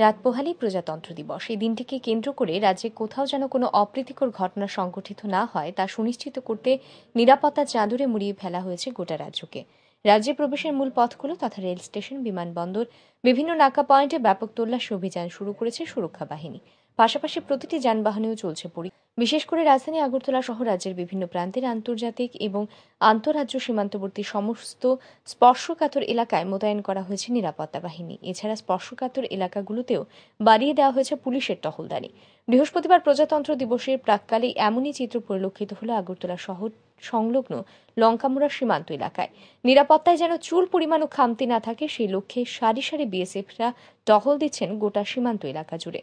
রাত পোহালেই প্রজাতন্ত্র দিবস এই দিনটিকে কেন্দ্র করে রাজ্যে কোথাও যেন কোনো অপ্রীতিকর ঘটনা সংঘটিত না হয় তা সুনিশ্চিত করতে নিরাপত্তা চাদরে মুড়িয়ে ফেলা হয়েছে গোটা রাজ্যকে রাজ্যে প্রবেশের মূল পথগুলো তথা রেল স্টেশন বিমানবন্দর বিভিন্ন নাকা পয়েন্টে ব্যাপক তল্লাশি অভিযান শুরু করেছে সুরক্ষা বাহিনী পাশাপাশি প্রতিটি যানবাহনেও চলছে পরীক্ষা বিশেষ করে রাজধানী আগরতলা সহ রাজ্যের বিভিন্ন প্রান্তের আন্তর্জাতিক এবং আন্তঃরাজ্য সীমান্তবর্তী সমস্ত স্পর্শকাতর এলাকায় মোতায়েন করা হয়েছে নিরাপত্তা বাহিনী এছাড়া স্পর্শকাতর এলাকাগুলোতেও বাড়িয়ে দেওয়া হয়েছে পুলিশের টহলদারি বৃহস্পতিবার প্রজাতন্ত্র দিবসের প্রাককালে এমনই চিত্র পরিলক্ষিত হল আগরতলা শহর সংলগ্ন লঙ্কামুড়া সীমান্ত এলাকায় নিরাপত্তায় যেন চুল পরিমাণও খামতি না থাকে সেই লক্ষ্যে সারি সারি বিএসএফরা টহল দিচ্ছেন গোটা সীমান্ত এলাকা জুড়ে